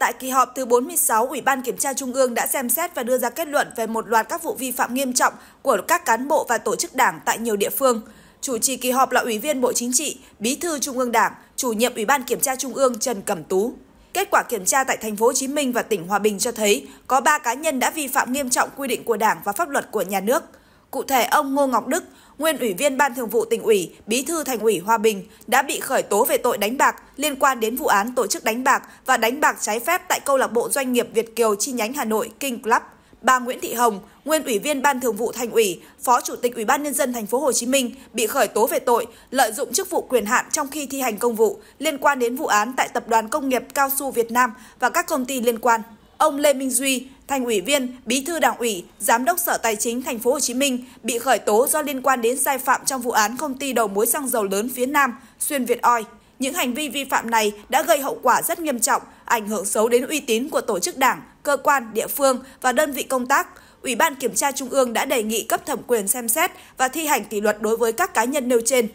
tại kỳ họp thứ 46, Ủy ban Kiểm tra Trung ương đã xem xét và đưa ra kết luận về một loạt các vụ vi phạm nghiêm trọng của các cán bộ và tổ chức đảng tại nhiều địa phương. Chủ trì kỳ họp là Ủy viên Bộ Chính trị, Bí thư Trung ương Đảng, Chủ nhiệm Ủy ban Kiểm tra Trung ương Trần Cẩm Tú. Kết quả kiểm tra tại thành phố Hồ Chí Minh và tỉnh Hòa Bình cho thấy có 3 cá nhân đã vi phạm nghiêm trọng quy định của Đảng và pháp luật của nhà nước – Cụ thể, ông Ngô Ngọc Đức, nguyên ủy viên Ban Thường vụ tỉnh ủy, bí thư thành ủy Hòa Bình đã bị khởi tố về tội đánh bạc liên quan đến vụ án tổ chức đánh bạc và đánh bạc trái phép tại câu lạc bộ doanh nghiệp Việt Kiều chi nhánh Hà Nội King Club. Bà Nguyễn Thị Hồng, nguyên ủy viên Ban Thường vụ Thành ủy, Phó Chủ tịch Ủy ban nhân dân thành phố Hồ Chí Minh bị khởi tố về tội lợi dụng chức vụ quyền hạn trong khi thi hành công vụ liên quan đến vụ án tại Tập đoàn Công nghiệp Cao su Việt Nam và các công ty liên quan. Ông Lê Minh Duy, thành ủy viên, bí thư đảng ủy, giám đốc Sở Tài chính Thành phố Hồ Chí Minh bị khởi tố do liên quan đến sai phạm trong vụ án công ty đầu mối xăng dầu lớn phía Nam, Xuyên Việt Oi. Những hành vi vi phạm này đã gây hậu quả rất nghiêm trọng, ảnh hưởng xấu đến uy tín của tổ chức đảng, cơ quan, địa phương và đơn vị công tác. Ủy ban Kiểm tra Trung ương đã đề nghị cấp thẩm quyền xem xét và thi hành kỷ luật đối với các cá nhân nêu trên.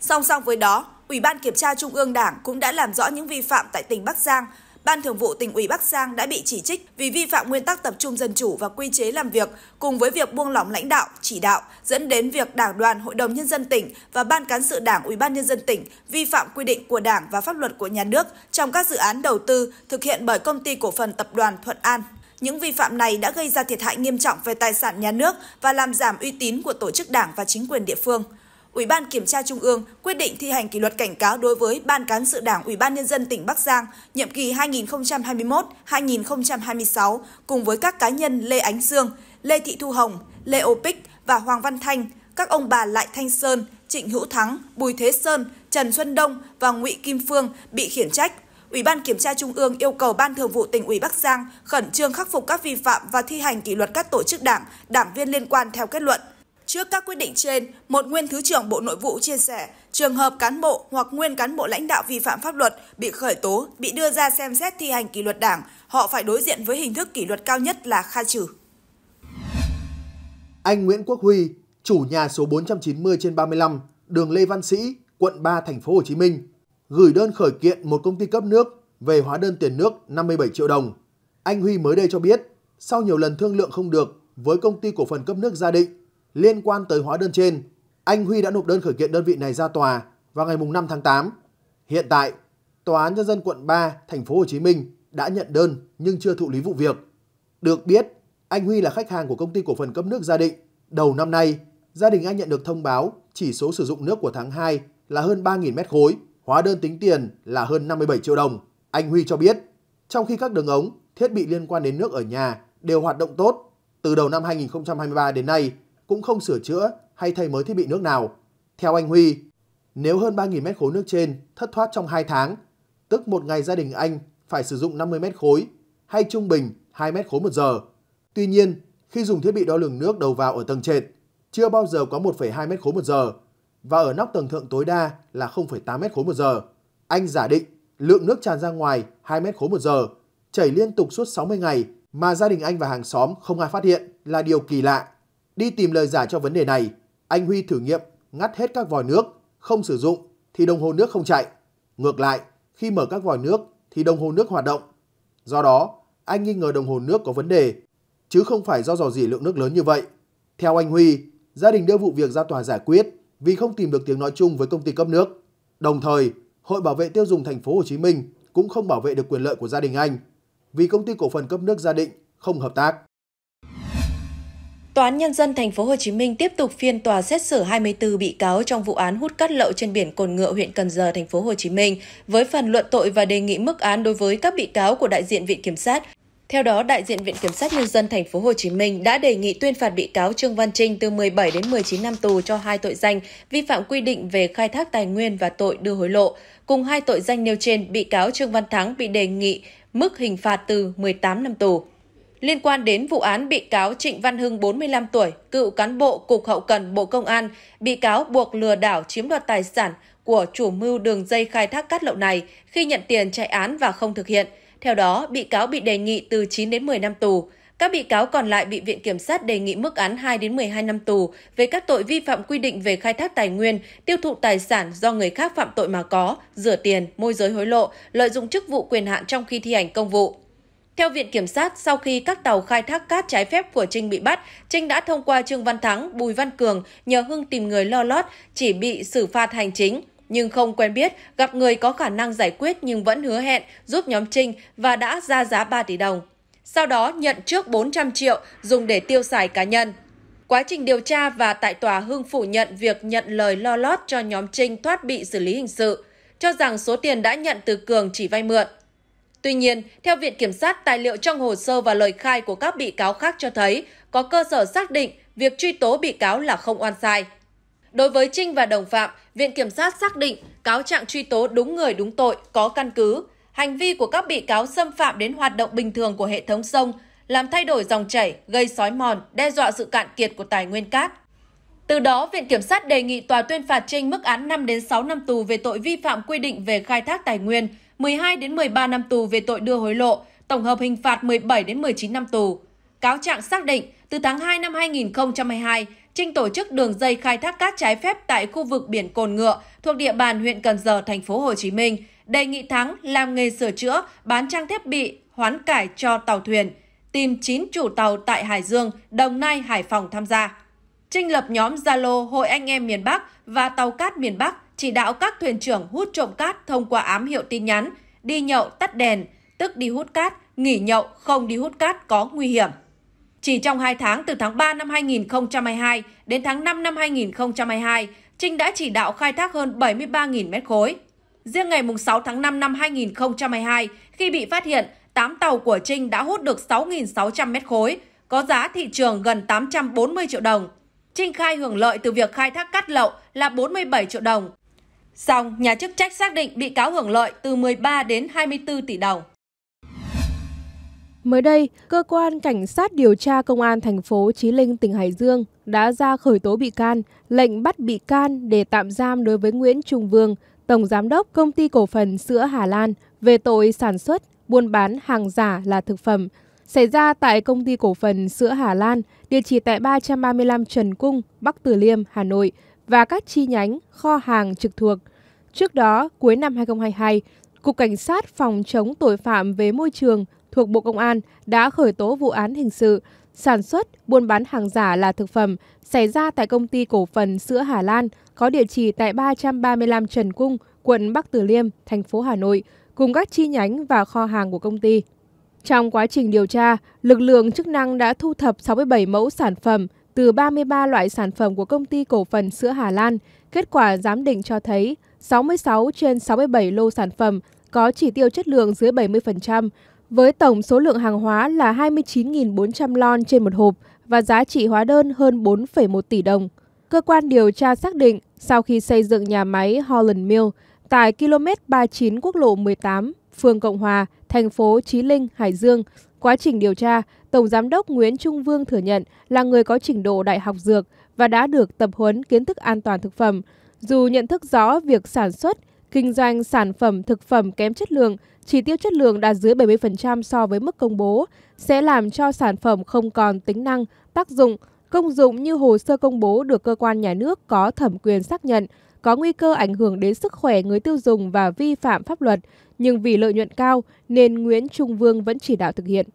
Song song với đó, Ủy ban Kiểm tra Trung ương Đảng cũng đã làm rõ những vi phạm tại tỉnh Bắc Giang, Ban Thường vụ tỉnh ủy Bắc Giang đã bị chỉ trích vì vi phạm nguyên tắc tập trung dân chủ và quy chế làm việc cùng với việc buông lỏng lãnh đạo, chỉ đạo dẫn đến việc Đảng đoàn Hội đồng nhân dân tỉnh và Ban cán sự Đảng Ủy ban nhân dân tỉnh vi phạm quy định của Đảng và pháp luật của nhà nước trong các dự án đầu tư thực hiện bởi công ty cổ phần tập đoàn Thuận An. Những vi phạm này đã gây ra thiệt hại nghiêm trọng về tài sản nhà nước và làm giảm uy tín của tổ chức Đảng và chính quyền địa phương. Ủy ban Kiểm tra Trung ương quyết định thi hành kỷ luật cảnh cáo đối với Ban Cán sự Đảng Ủy ban Nhân dân tỉnh Bắc Giang nhiệm kỳ 2021-2026 cùng với các cá nhân Lê Ánh Dương, Lê Thị Thu Hồng, Lê Ô Bích và Hoàng Văn Thanh, các ông bà Lại Thanh Sơn, Trịnh Hữu Thắng, Bùi Thế Sơn, Trần Xuân Đông và Ngụy Kim Phương bị khiển trách Ủy ban Kiểm tra Trung ương yêu cầu Ban Thường vụ tỉnh ủy Bắc Giang khẩn trương khắc phục các vi phạm và thi hành kỷ luật các tổ chức đảng, đảng viên liên quan theo kết luận. Trước các quyết định trên, một nguyên Thứ trưởng Bộ Nội vụ chia sẻ, trường hợp cán bộ hoặc nguyên cán bộ lãnh đạo vi phạm pháp luật bị khởi tố, bị đưa ra xem xét thi hành kỷ luật đảng, họ phải đối diện với hình thức kỷ luật cao nhất là khai trừ. Anh Nguyễn Quốc Huy, chủ nhà số 490 trên 35, đường Lê Văn Sĩ, quận 3, thành phố Hồ Chí Minh, gửi đơn khởi kiện một công ty cấp nước về hóa đơn tiền nước 57 triệu đồng. Anh Huy mới đây cho biết, sau nhiều lần thương lượng không được với công ty cổ phần cấp nước Gia Định, liên quan tới hóa đơn trên, anh Huy đã nộp đơn khởi kiện đơn vị này ra tòa vào ngày 5 tháng 8. Hiện tại, Tòa án Nhân dân quận 3, thành phố Hồ Chí Minh đã nhận đơn nhưng chưa thụ lý vụ việc. Được biết, anh Huy là khách hàng của công ty cổ phần cấp nước Gia Định. Đầu năm nay, gia đình anh nhận được thông báo chỉ số sử dụng nước của tháng 2 là hơn 3.000 mét khối, hóa đơn tính tiền là hơn 57 triệu đồng. Anh Huy cho biết, trong khi các đường ống, thiết bị liên quan đến nước ở nhà đều hoạt động tốt, từ đầu năm 2023 đến nay, cũng không sửa chữa hay thay mới thiết bị nước nào. Theo anh Huy, nếu hơn 3.000 mét khối nước trên thất thoát trong 2 tháng, tức một ngày gia đình anh phải sử dụng 50 mét khối hay trung bình 2 mét khối một giờ. Tuy nhiên, khi dùng thiết bị đo lường nước đầu vào ở tầng trệt, chưa bao giờ có 1,2 mét khối một giờ và ở nóc tầng thượng tối đa là 0,8 mét khối một giờ. Anh giả định lượng nước tràn ra ngoài 2 mét khối một giờ, chảy liên tục suốt 60 ngày mà gia đình anh và hàng xóm không ai phát hiện là điều kỳ lạ. Đi tìm lời giải cho vấn đề này, anh Huy thử nghiệm ngắt hết các vòi nước, không sử dụng thì đồng hồ nước không chạy. Ngược lại, khi mở các vòi nước thì đồng hồ nước hoạt động. Do đó, anh nghi ngờ đồng hồ nước có vấn đề, chứ không phải do dò dỉ lượng nước lớn như vậy. Theo anh Huy, gia đình đưa vụ việc ra tòa giải quyết vì không tìm được tiếng nói chung với công ty cấp nước. Đồng thời, Hội Bảo vệ tiêu dùng thành phố Hồ Chí Minh cũng không bảo vệ được quyền lợi của gia đình anh vì công ty cổ phần cấp nước gia định không hợp tác. Tòa án Nhân dân thành phố Hồ Chí Minh tiếp tục phiên tòa xét xử 24 bị cáo trong vụ án hút cát lậu trên biển Cồn Ngựa, huyện Cần Giờ, thành phố Hồ Chí Minh, với phần luận tội và đề nghị mức án đối với các bị cáo của đại diện Viện Kiểm sát. Theo đó, đại diện Viện Kiểm sát Nhân dân thành phố Hồ Chí Minh đã đề nghị tuyên phạt bị cáo Trương Văn Trinh từ 17 đến 19 năm tù cho hai tội danh vi phạm quy định về khai thác tài nguyên và tội đưa hối lộ. Cùng hai tội danh nêu trên, bị cáo Trương Văn Thắng bị đề nghị mức hình phạt từ 18 năm tù. Liên quan đến vụ án bị cáo Trịnh Văn Hưng 45 tuổi, cựu cán bộ Cục Hậu Cần Bộ Công an, bị cáo buộc lừa đảo chiếm đoạt tài sản của chủ mưu đường dây khai thác cát lậu này khi nhận tiền chạy án và không thực hiện. Theo đó, bị cáo bị đề nghị từ 9 đến 10 năm tù. Các bị cáo còn lại bị Viện Kiểm sát đề nghị mức án 2 đến 12 năm tù về các tội vi phạm quy định về khai thác tài nguyên, tiêu thụ tài sản do người khác phạm tội mà có, rửa tiền, môi giới hối lộ, lợi dụng chức vụ quyền hạn trong khi thi hành công vụ. Theo Viện Kiểm sát, sau khi các tàu khai thác cát trái phép của Trinh bị bắt, Trinh đã thông qua Trương Văn Thắng, Bùi Văn Cường nhờ Hưng tìm người lo lót, chỉ bị xử phạt hành chính. Nhưng không quen biết, gặp người có khả năng giải quyết nhưng vẫn hứa hẹn giúp nhóm Trinh và đã ra giá 3 tỷ đồng. Sau đó nhận trước 400 triệu dùng để tiêu xài cá nhân. Quá trình điều tra và tại tòa Hưng phủ nhận việc nhận lời lo lót cho nhóm Trinh thoát bị xử lý hình sự, cho rằng số tiền đã nhận từ Cường chỉ vay mượn. Tuy nhiên, theo Viện Kiểm sát, tài liệu trong hồ sơ và lời khai của các bị cáo khác cho thấy có cơ sở xác định việc truy tố bị cáo là không oan sai. Đối với Trinh và đồng phạm, Viện Kiểm sát xác định cáo trạng truy tố đúng người đúng tội, có căn cứ. Hành vi của các bị cáo xâm phạm đến hoạt động bình thường của hệ thống sông, làm thay đổi dòng chảy, gây sói mòn, đe dọa sự cạn kiệt của tài nguyên cát. Từ đó, Viện Kiểm sát đề nghị tòa tuyên phạt Trinh mức án 5 đến 6 năm tù về tội vi phạm quy định về khai thác tài nguyên, 12 đến 13 năm tù về tội đưa hối lộ, tổng hợp hình phạt 17 đến 19 năm tù. Cáo trạng xác định, từ tháng 2 năm 2022, Trinh tổ chức đường dây khai thác cát trái phép tại khu vực biển Cồn Ngựa thuộc địa bàn huyện Cần Giờ, thành phố Hồ Chí Minh, đề nghị Thắng làm nghề sửa chữa, bán trang thiết bị, hoán cải cho tàu thuyền, tìm 9 chủ tàu tại Hải Dương, Đồng Nai, Hải Phòng tham gia. Trinh lập nhóm Zalo Hội Anh em miền Bắc và Tàu Cát miền Bắc chỉ đạo các thuyền trưởng hút trộm cát thông qua ám hiệu tin nhắn, đi nhậu tắt đèn, tức đi hút cát, nghỉ nhậu không đi hút cát có nguy hiểm. Chỉ trong 2 tháng từ tháng 3 năm 2022 đến tháng 5 năm 2022, Trinh đã chỉ đạo khai thác hơn 73.000 mét khối. Riêng ngày 6 tháng 5 năm 2022, khi bị phát hiện, 8 tàu của Trinh đã hút được 6.600 mét khối, có giá thị trường gần 840 triệu đồng. Trinh khai hưởng lợi từ việc khai thác cát lậu là 47 triệu đồng. Song, nhà chức trách xác định bị cáo hưởng lợi từ 13 đến 24 tỷ đồng. Mới đây, cơ quan cảnh sát điều tra công an thành phố Chí Linh, tỉnh Hải Dương đã ra khởi tố bị can, lệnh bắt bị can để tạm giam đối với Nguyễn Trung Vương, tổng giám đốc công ty cổ phần sữa Hà Lan về tội sản xuất, buôn bán hàng giả là thực phẩm xảy ra tại công ty cổ phần sữa Hà Lan, địa chỉ tại 335 Trần Cung, Bắc Từ Liêm, Hà Nội – và các chi nhánh, kho hàng trực thuộc. Trước đó, cuối năm 2022, Cục Cảnh sát Phòng chống tội phạm về môi trường thuộc Bộ Công an đã khởi tố vụ án hình sự sản xuất, buôn bán hàng giả là thực phẩm xảy ra tại công ty cổ phần sữa Hà Lan có địa chỉ tại 335 Trần Cung, quận Bắc Từ Liêm, thành phố Hà Nội, cùng các chi nhánh và kho hàng của công ty. Trong quá trình điều tra, lực lượng chức năng đã thu thập 67 mẫu sản phẩm, từ 33 loại sản phẩm của công ty cổ phần sữa Hà Lan, kết quả giám định cho thấy 66 trên 67 lô sản phẩm có chỉ tiêu chất lượng dưới 70%, với tổng số lượng hàng hóa là 29.400 lon trên một hộp và giá trị hóa đơn hơn 4,1 tỷ đồng. Cơ quan điều tra xác định sau khi xây dựng nhà máy Holland Mill tại km 39 quốc lộ 18, phường Cộng Hòa, thành phố Chí Linh, Hải Dương, quá trình điều tra, Tổng Giám đốc Nguyễn Trung Vương thừa nhận là người có trình độ đại học dược và đã được tập huấn kiến thức an toàn thực phẩm. Dù nhận thức rõ việc sản xuất, kinh doanh sản phẩm thực phẩm kém chất lượng, chỉ tiêu chất lượng đạt dưới 70% so với mức công bố, sẽ làm cho sản phẩm không còn tính năng, tác dụng, công dụng như hồ sơ công bố được cơ quan nhà nước có thẩm quyền xác nhận, có nguy cơ ảnh hưởng đến sức khỏe người tiêu dùng và vi phạm pháp luật, nhưng vì lợi nhuận cao nên Nguyễn Trung Vương vẫn chỉ đạo thực hiện.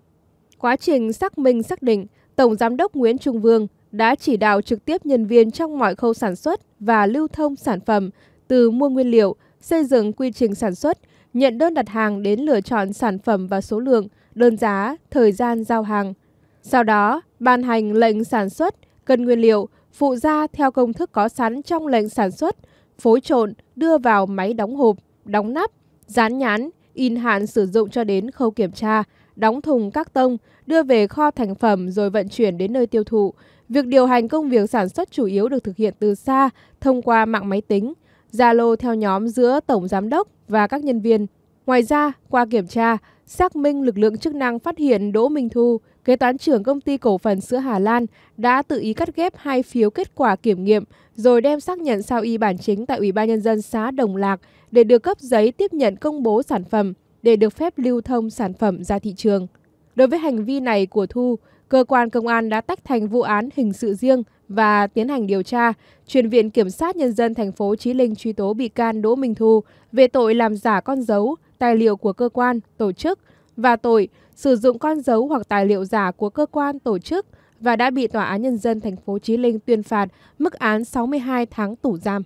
Quá trình xác minh xác định, Tổng Giám đốc Nguyễn Trung Vương đã chỉ đạo trực tiếp nhân viên trong mọi khâu sản xuất và lưu thông sản phẩm, từ mua nguyên liệu, xây dựng quy trình sản xuất, nhận đơn đặt hàng đến lựa chọn sản phẩm và số lượng, đơn giá, thời gian giao hàng. Sau đó, ban hành lệnh sản xuất, cân nguyên liệu, phụ gia theo công thức có sẵn trong lệnh sản xuất, phối trộn, đưa vào máy đóng hộp, đóng nắp, dán nhãn, in hạn sử dụng cho đến khâu kiểm tra, đóng thùng các tông, đưa về kho thành phẩm rồi vận chuyển đến nơi tiêu thụ. Việc điều hành công việc sản xuất chủ yếu được thực hiện từ xa thông qua mạng máy tính, Zalo theo nhóm giữa tổng giám đốc và các nhân viên. Ngoài ra, qua kiểm tra, xác minh lực lượng chức năng phát hiện Đỗ Minh Thu, kế toán trưởng công ty cổ phần sữa Hà Lan đã tự ý cắt ghép hai phiếu kết quả kiểm nghiệm rồi đem xác nhận sao y bản chính tại Ủy ban Nhân dân xã Đồng Lạc để được cấp giấy tiếp nhận công bố sản phẩm để được phép lưu thông sản phẩm ra thị trường. Đối với hành vi này của Thu, cơ quan công an đã tách thành vụ án hình sự riêng và tiến hành điều tra, chuyển viện kiểm sát nhân dân thành phố Chí Linh truy tố bị can Đỗ Minh Thu về tội làm giả con dấu, tài liệu của cơ quan, tổ chức và tội sử dụng con dấu hoặc tài liệu giả của cơ quan, tổ chức và đã bị tòa án nhân dân thành phố Chí Linh tuyên phạt mức án 62 tháng tù giam.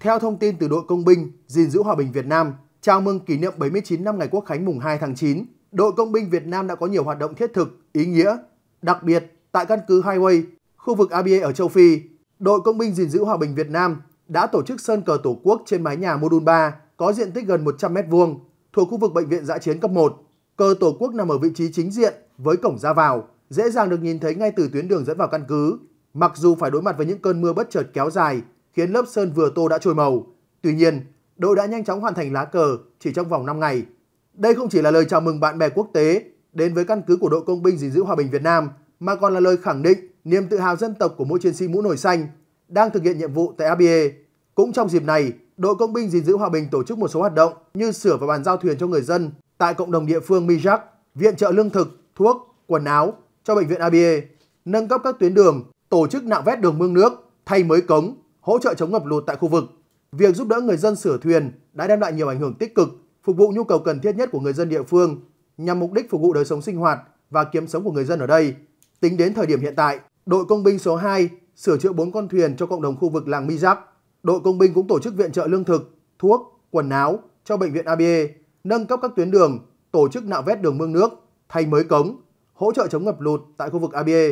Theo thông tin từ đội công binh gìn giữ hòa bình Việt Nam, Chào mừng kỷ niệm 79 năm ngày Quốc khánh mùng 2 tháng 9, đội công binh Việt Nam đã có nhiều hoạt động thiết thực, ý nghĩa. Đặc biệt, tại căn cứ Highway, khu vực ABA ở châu Phi, đội công binh gìn giữ hòa bình Việt Nam đã tổ chức sơn cờ Tổ quốc trên mái nhà mô 3 có diện tích gần 100 m2 thuộc khu vực bệnh viện dã chiến cấp 1. Cờ Tổ quốc nằm ở vị trí chính diện với cổng ra vào, dễ dàng được nhìn thấy ngay từ tuyến đường dẫn vào căn cứ. Mặc dù phải đối mặt với những cơn mưa bất chợt kéo dài, khiến lớp sơn vừa tô đã trôi màu, tuy nhiên đội đã nhanh chóng hoàn thành lá cờ chỉ trong vòng 5 ngày. Đây không chỉ là lời chào mừng bạn bè quốc tế đến với căn cứ của đội công binh gìn giữ hòa bình Việt Nam, mà còn là lời khẳng định niềm tự hào dân tộc của mỗi chiến sĩ mũ nổi xanh đang thực hiện nhiệm vụ tại ABA. Cũng trong dịp này, đội công binh gìn giữ hòa bình tổ chức một số hoạt động như sửa và bàn giao thuyền cho người dân tại cộng đồng địa phương Mijak, viện trợ lương thực, thuốc, quần áo cho bệnh viện ABA, nâng cấp các tuyến đường, tổ chức nạo vét đường mương nước, thay mới cống, hỗ trợ chống ngập lụt tại khu vực. Việc giúp đỡ người dân sửa thuyền đã đem lại nhiều ảnh hưởng tích cực, phục vụ nhu cầu cần thiết nhất của người dân địa phương nhằm mục đích phục vụ đời sống sinh hoạt và kiếm sống của người dân ở đây. Tính đến thời điểm hiện tại, đội công binh số 2 sửa chữa 4 con thuyền cho cộng đồng khu vực làng Mi Đội công binh cũng tổ chức viện trợ lương thực, thuốc, quần áo cho bệnh viện ABE, nâng cấp các tuyến đường, tổ chức nạo vét đường mương nước, thay mới cống, hỗ trợ chống ngập lụt tại khu vực ABE.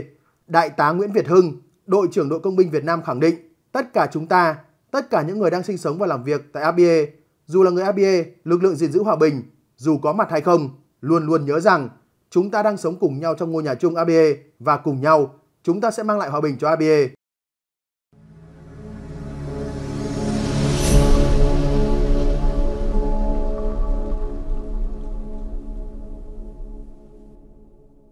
Đại tá Nguyễn Việt Hưng, đội trưởng đội công binh Việt Nam khẳng định, tất cả chúng ta tất cả những người đang sinh sống và làm việc tại ABA, dù là người ABA, lực lượng gìn giữ hòa bình, dù có mặt hay không, luôn luôn nhớ rằng chúng ta đang sống cùng nhau trong ngôi nhà chung ABA và cùng nhau chúng ta sẽ mang lại hòa bình cho ABA.